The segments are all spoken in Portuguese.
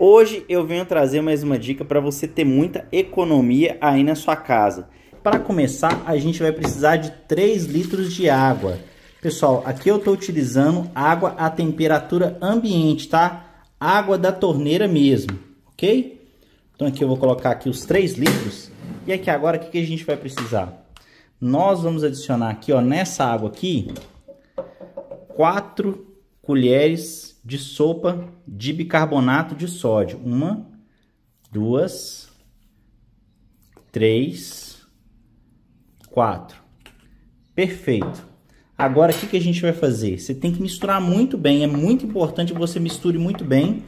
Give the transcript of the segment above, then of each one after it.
Hoje eu venho trazer mais uma dica para você ter muita economia aí na sua casa. Para começar, a gente vai precisar de 3 litros de água. Pessoal, aqui eu estou utilizando água à temperatura ambiente, tá? Água da torneira mesmo, ok? Então aqui eu vou colocar aqui os 3 litros. E aqui agora o que, que a gente vai precisar? Nós vamos adicionar aqui, ó, nessa água aqui, 4 colheres de sopa de bicarbonato de sódio. Uma, duas, três, quatro. Perfeito. Agora, o que, que a gente vai fazer? Você tem que misturar muito bem. É muito importante que você misture muito bem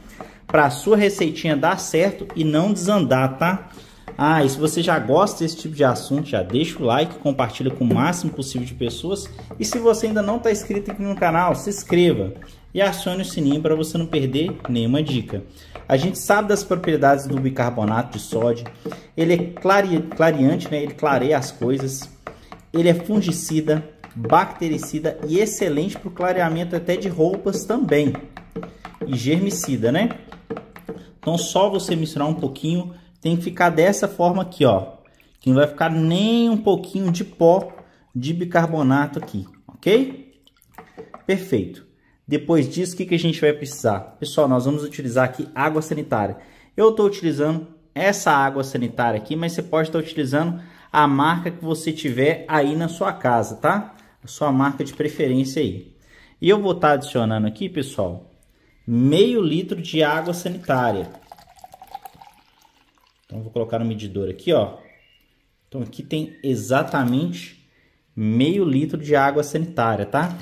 para a sua receitinha dar certo e não desandar, tá? Ah, e se você já gosta desse tipo de assunto, já deixa o like, compartilha com o máximo possível de pessoas. E se você ainda não está inscrito aqui no canal, se inscreva e acione o sininho para você não perder nenhuma dica. A gente sabe das propriedades do bicarbonato de sódio. Ele é clare... clareante, né? ele clareia as coisas. Ele é fungicida, bactericida e excelente para o clareamento até de roupas também. E germicida, né? Então só você misturar um pouquinho tem que ficar dessa forma aqui, ó. Que não vai ficar nem um pouquinho de pó de bicarbonato aqui, ok? Perfeito. Depois disso, o que, que a gente vai precisar? Pessoal, nós vamos utilizar aqui água sanitária. Eu estou utilizando essa água sanitária aqui, mas você pode estar tá utilizando a marca que você tiver aí na sua casa, tá? A sua marca de preferência aí. E eu vou estar tá adicionando aqui, pessoal, meio litro de água sanitária. Então vou colocar no medidor aqui, ó. Então aqui tem exatamente meio litro de água sanitária, tá?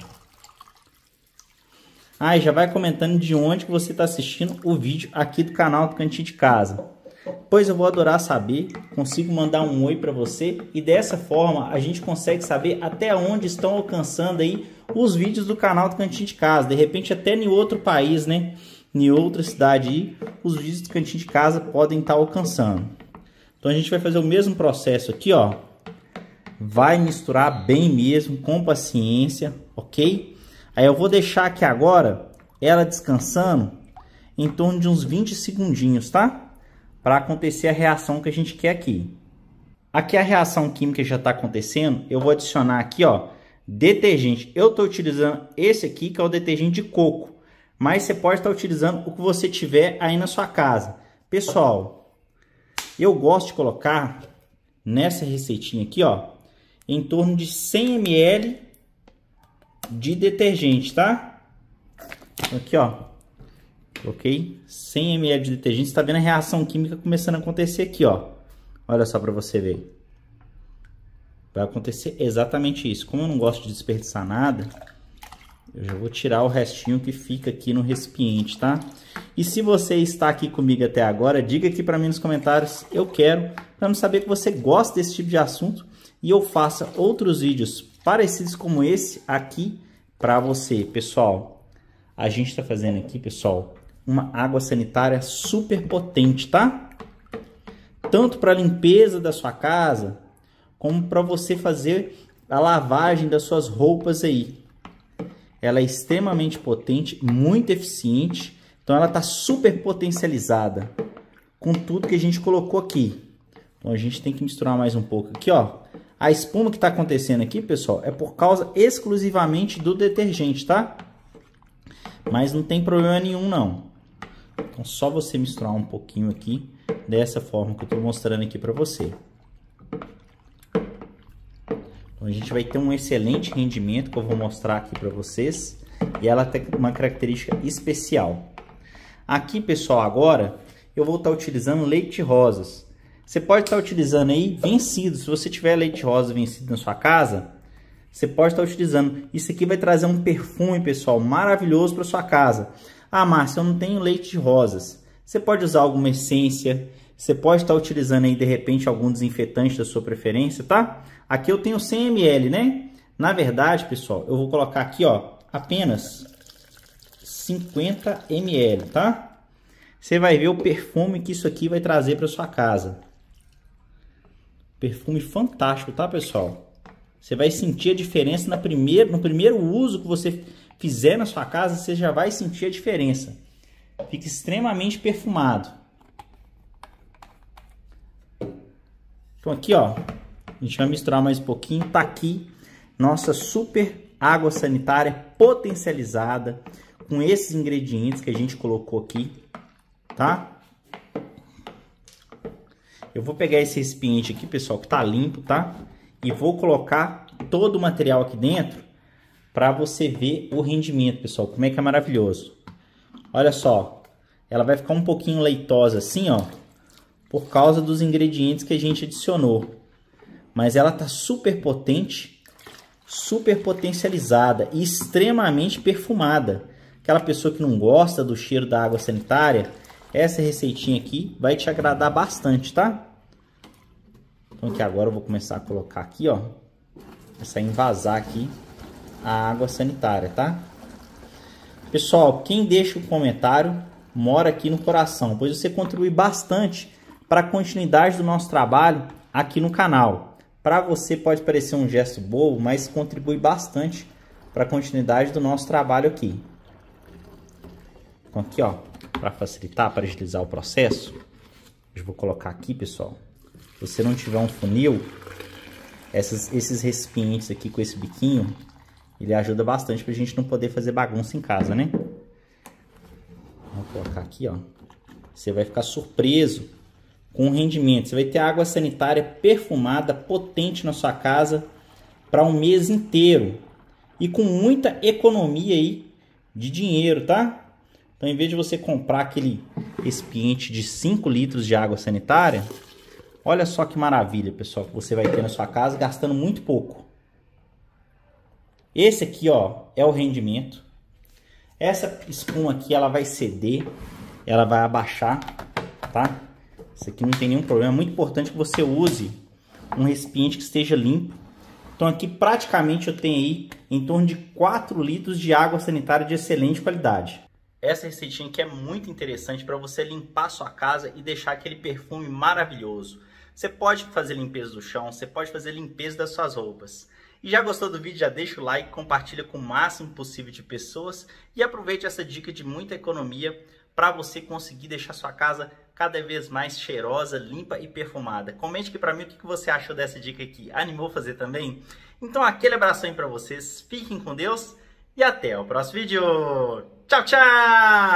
Ah, e já vai comentando de onde que você está assistindo o vídeo aqui do canal do Cantinho de Casa. Pois eu vou adorar saber, consigo mandar um oi para você e dessa forma a gente consegue saber até onde estão alcançando aí os vídeos do canal do Cantinho de Casa, de repente até em outro país, né? em outra cidade aí os vídeos do cantinho de casa podem estar tá alcançando. Então a gente vai fazer o mesmo processo aqui, ó. Vai misturar bem mesmo, com paciência, ok? Aí eu vou deixar aqui agora ela descansando em torno de uns 20 segundinhos, tá? Para acontecer a reação que a gente quer aqui. Aqui a reação química já está acontecendo, eu vou adicionar aqui, ó, detergente. Eu estou utilizando esse aqui, que é o detergente de coco mas você pode estar utilizando o que você tiver aí na sua casa. Pessoal, eu gosto de colocar nessa receitinha aqui, ó, em torno de 100 ml de detergente, tá? Aqui, ó, coloquei 100 ml de detergente, você tá vendo a reação química começando a acontecer aqui, ó. Olha só para você ver. Vai acontecer exatamente isso. Como eu não gosto de desperdiçar nada, eu já vou tirar o restinho que fica aqui no recipiente, tá? E se você está aqui comigo até agora, diga aqui para mim nos comentários, eu quero, para saber que você gosta desse tipo de assunto e eu faça outros vídeos parecidos como esse aqui para você. Pessoal, a gente está fazendo aqui, pessoal, uma água sanitária super potente, tá? Tanto para limpeza da sua casa, como para você fazer a lavagem das suas roupas aí. Ela é extremamente potente, muito eficiente. Então ela está super potencializada com tudo que a gente colocou aqui. Então a gente tem que misturar mais um pouco aqui, ó. A espuma que está acontecendo aqui, pessoal, é por causa exclusivamente do detergente, tá? Mas não tem problema nenhum, não. Então só você misturar um pouquinho aqui dessa forma que eu estou mostrando aqui para você. Então a gente vai ter um excelente rendimento que eu vou mostrar aqui para vocês. E ela tem uma característica especial. Aqui, pessoal, agora eu vou estar tá utilizando leite rosas. Você pode estar tá utilizando aí vencido. Se você tiver leite rosa vencido na sua casa, você pode estar tá utilizando. Isso aqui vai trazer um perfume, pessoal, maravilhoso para sua casa. Ah, Márcia, eu não tenho leite de rosas. Você pode usar alguma essência, você pode estar utilizando aí, de repente, algum desinfetante da sua preferência, tá? Aqui eu tenho 100 ml, né? Na verdade, pessoal, eu vou colocar aqui, ó, apenas 50 ml, tá? Você vai ver o perfume que isso aqui vai trazer para sua casa. Perfume fantástico, tá, pessoal? Você vai sentir a diferença na primeira, no primeiro uso que você fizer na sua casa, você já vai sentir a diferença. Fica extremamente perfumado. Então aqui, ó, a gente vai misturar mais um pouquinho, tá aqui nossa super água sanitária potencializada com esses ingredientes que a gente colocou aqui, tá? Eu vou pegar esse recipiente aqui, pessoal, que tá limpo, tá? E vou colocar todo o material aqui dentro para você ver o rendimento, pessoal, como é que é maravilhoso. Olha só, ela vai ficar um pouquinho leitosa assim, ó por causa dos ingredientes que a gente adicionou. Mas ela está super potente, super potencializada e extremamente perfumada. Aquela pessoa que não gosta do cheiro da água sanitária, essa receitinha aqui vai te agradar bastante, tá? Então que agora eu vou começar a colocar aqui, ó. Começar a invasar aqui a água sanitária, tá? Pessoal, quem deixa o um comentário mora aqui no coração, pois você contribui bastante para a continuidade do nosso trabalho aqui no canal. Para você pode parecer um gesto bobo, mas contribui bastante para a continuidade do nosso trabalho aqui. Então aqui, ó, para facilitar, para agilizar o processo, eu vou colocar aqui, pessoal. Se você não tiver um funil, essas, esses recipientes aqui com esse biquinho, ele ajuda bastante para a gente não poder fazer bagunça em casa, né? Vou colocar aqui, ó. Você vai ficar surpreso com rendimento. Você vai ter água sanitária perfumada, potente na sua casa para um mês inteiro e com muita economia aí de dinheiro, tá? Então, em vez de você comprar aquele recipiente de 5 litros de água sanitária, olha só que maravilha, pessoal, que você vai ter na sua casa gastando muito pouco. Esse aqui, ó, é o rendimento. Essa espuma aqui, ela vai ceder, ela vai abaixar, tá? Isso aqui não tem nenhum problema. É muito importante que você use um recipiente que esteja limpo. Então aqui praticamente eu tenho aí em torno de 4 litros de água sanitária de excelente qualidade. Essa receitinha aqui é muito interessante para você limpar sua casa e deixar aquele perfume maravilhoso. Você pode fazer limpeza do chão, você pode fazer limpeza das suas roupas. E já gostou do vídeo? Já deixa o like, compartilha com o máximo possível de pessoas e aproveite essa dica de muita economia para você conseguir deixar sua casa cada vez mais cheirosa, limpa e perfumada. Comente aqui para mim o que você achou dessa dica aqui. Animou fazer também? Então aquele abração aí para vocês, fiquem com Deus e até o próximo vídeo. Tchau, tchau!